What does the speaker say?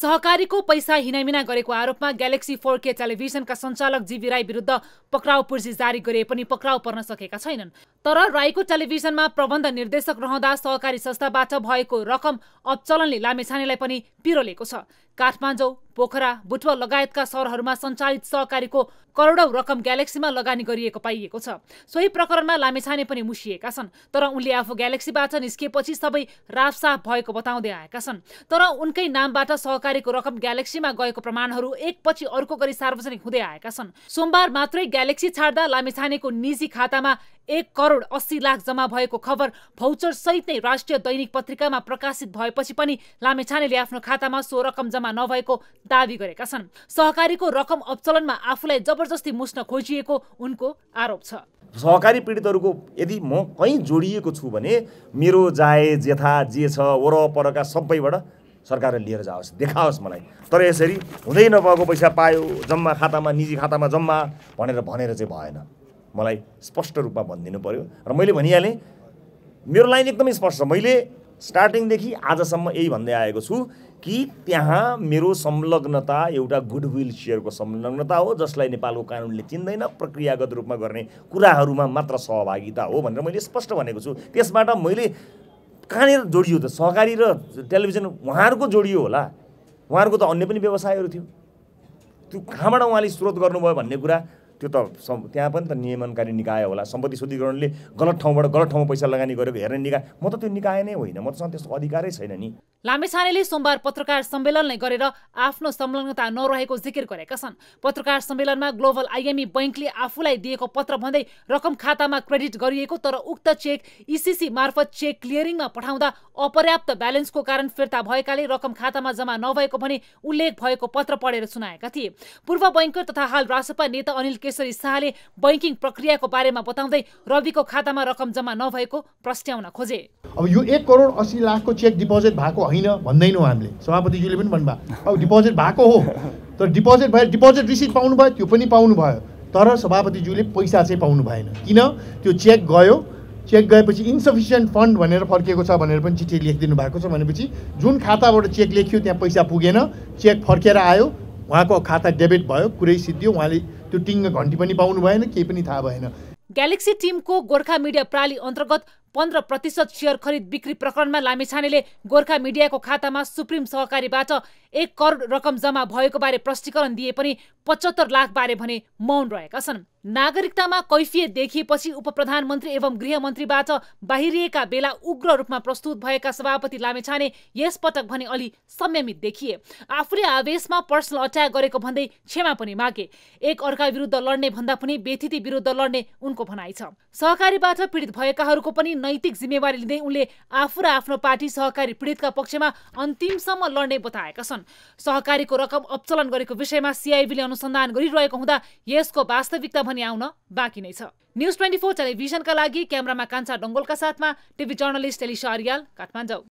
सहकारीको पैसा हिनामिना गरेको आरोपमा ग्यालेक्सी फोर के टेलिभिजनका सञ्चालक जीवी राई विरुद्ध पक्राउ पुर्जी जारी गरे पनि पक्राउ पर्न सकेका छैनन् तर राईको टेलिभिजनमा प्रबन्ध निर्देशक रहँदा सहकारी संस्थाबाट भएको रकम अपचलनले लामेछानेलाई पनि पिरोलेको छ काठमाडौँ पोखरा बुटवल लगायतका सहरहरूमा सञ्चालित सहकारीको करोडौँ रकम ग्यालेक्सीमा लगानी गरिएको पाइएको छ सोही प्रकरणमा लामेछाने पनि मुसिएका छन् तर उनले आफू ग्यालेक्सीबाट निस्किएपछि सबै राफसाफ भएको बताउँदै आएका छन् तर उनकै नामबाट सहकारीको रकम ग्यालेक्सीमा गएको प्रमाणहरू एकपछि अर्को गरी सार्वजनिक हुँदै आएका छन् सोमबार मात्रै ग्यालेक्सी छाड्दा लामेछानेको निजी खातामा एक करोड करोड अस्सी लाख जम्मा भएको खबर भौचर सहित नै राष्ट्रिय दैनिक पत्रिकामा प्रकाशित भएपछि पनि लामेछानेले आफ्नो खातामा सो रकम जम्मा नभएको दावी गरेका छन् सहकारीको रकम अवचलनमा आफूलाई जबरजस्ती मुस्न खोजिएको उनको आरोप छ सहकारी पीडितहरूको यदि म कहीँ जोडिएको छु भने मेरो जाए जेथा जे छ वरपरका सबैबाट सरकारले लिएर जाओस् देखाओस् मलाई तर यसरी हुँदै नभएको पैसा पायो जम्मा खातामा निजी खातामा जम्मा भनेर भनेर चाहिँ भएन मलाई स्पष्ट रूपमा भनिदिनु पऱ्यो र मैले भनिहालेँ मेरो लाइन एकदमै स्पष्ट छ मैले स्टार्टिङदेखि आजसम्म यही भन्दै आएको छु कि त्यहाँ मेरो संलग्नता एउटा गुडविल सेयरको संलग्नता हो जसलाई नेपालको कानुनले चिन्दैन प्रक्रियागत रूपमा गर्ने कुराहरूमा मात्र सहभागिता हो भनेर मैले स्पष्ट भनेको छु त्यसबाट मैले कहाँनिर जोडियो त सहकारी र टेलिभिजन उहाँहरूको जोडियो होला उहाँहरूको त अन्य पनि व्यवसायहरू थियो त्यो कहाँबाट उहाँले स्रोत गर्नुभयो भन्ने कुरा त्यो त त्यहाँ पनि त नियमनकारी निकाय होला सम्पत्ति शुद्धिकरणले गलत ठाउँबाट गलत ठाउँमा पैसा लगानी गरेको हेर्ने निकाय म त त्यो निकाय नै होइन म तसँग त्यस्तो अधिकारै छैन नि लामेछानेले सोमबार पत्रकार सम्मेलन नै गरेर आफ्नो संलग्नता नरहेको जिकिर गरेका छन् पत्रकार सम्मेलनमा ग्लोबल आइएमई बैङ्कले आफूलाई दिएको पत्र भन्दै रकम खातामा क्रेडिट गरिएको तर उक्त चेक इसिसी मार्फत चेक क्लियरिङमा पठाउँदा अपर्याप्त ब्यालेन्सको कारण फिर्ता भएकाले रकम खातामा जम्मा नभएको भनी उल्लेख भएको पत्र पढेर सुनाएका थिए पूर्व बैङ्कर तथा हाल रासपा नेता अनिल त्यसरी शाहले बैङ्किङ प्रक्रियाको बारेमा बताउँदै रविको खातामा रकम जम्मा नभएको प्रस्ट्याउन खोजे अब यो एक करोड असी लाखको चेक डिपोजिट भएको होइन भन्दैनौँ हामीले सभापतिज्यूले पनि भन्नुभयो अब डिपोजिट भएको हो तर डिपोजिट भयो डिपोजिट रिसिभ पाउनु भयो त्यो पनि पाउनु भयो तर सभापतिज्यूले पैसा चाहिँ पाउनु भएन किन त्यो चेक गयो चेक गएपछि इन्सफिसियन्ट फन्ड भनेर फर्किएको छ भनेर पनि चिठी लेखिदिनु भएको छ भनेपछि जुन खाताबाट चेक लेखियो त्यहाँ पैसा पुगेन चेक फर्केर आयो उहाँको खाता डेबिट भयो कुरै सिद्धियो उहाँले त्यो टिङ्ग घन्टी पनि पाउनु भएन केही पनि थाहा भएन ग्यालेक्सी टिमको गोर्खा मिडिया प्राली अन्तर्गत पन्ध्र प्रतिशत सेयर खरिद बिक्री प्रकरणमा लामिछानेले गोर्खा मिडियाको खातामा सुप्रिम सहकारीबाट एक करोड रकम जम्मा भएको बारे प्रष्टीकरण दिए पनि पचहत्तर बारे भने मौन रहेका छन् नागरिकतामा कैफियत देखिएपछि उप प्रधानमन्त्री एवं गृहमन्त्रीबाट बाहिरिएका बेला उग्र रूपमा प्रस्तुत भएका सभापति लामेछाने यसपटक भने अलि संयमित देखिए आफूले आवेशमा पर्सनल अट्याक गरेको भन्दै क्षमा पनि मागे एक अर्का विरुद्ध लड्ने भन्दा पनि व्यथिति विरुद्ध लड्ने उनको भनाइ छ सहकारीबाट पीडित भएकाहरूको पनि नैतिक जिम्मेवारी लिँदै उनले आफू र आफ्नो पार्टी सहकारी पीडितका पक्षमा अन्तिमसम्म लड्ने बताएका छन् सहकारीको रकम अपचलन गरेको विषयमा सिआइबीले अनुसन्धान गरिरहेको हुँदा यसको वास्तविकता भनी आउन बाँकी नै छ न्युज ट्वेन्टी फोर टेलिभिजनका लागि क्यामरामा कान्छा डङ्गोलका साथमा टिभी जर्नलिस्ट एलिसा अरियाल काठमाडौँ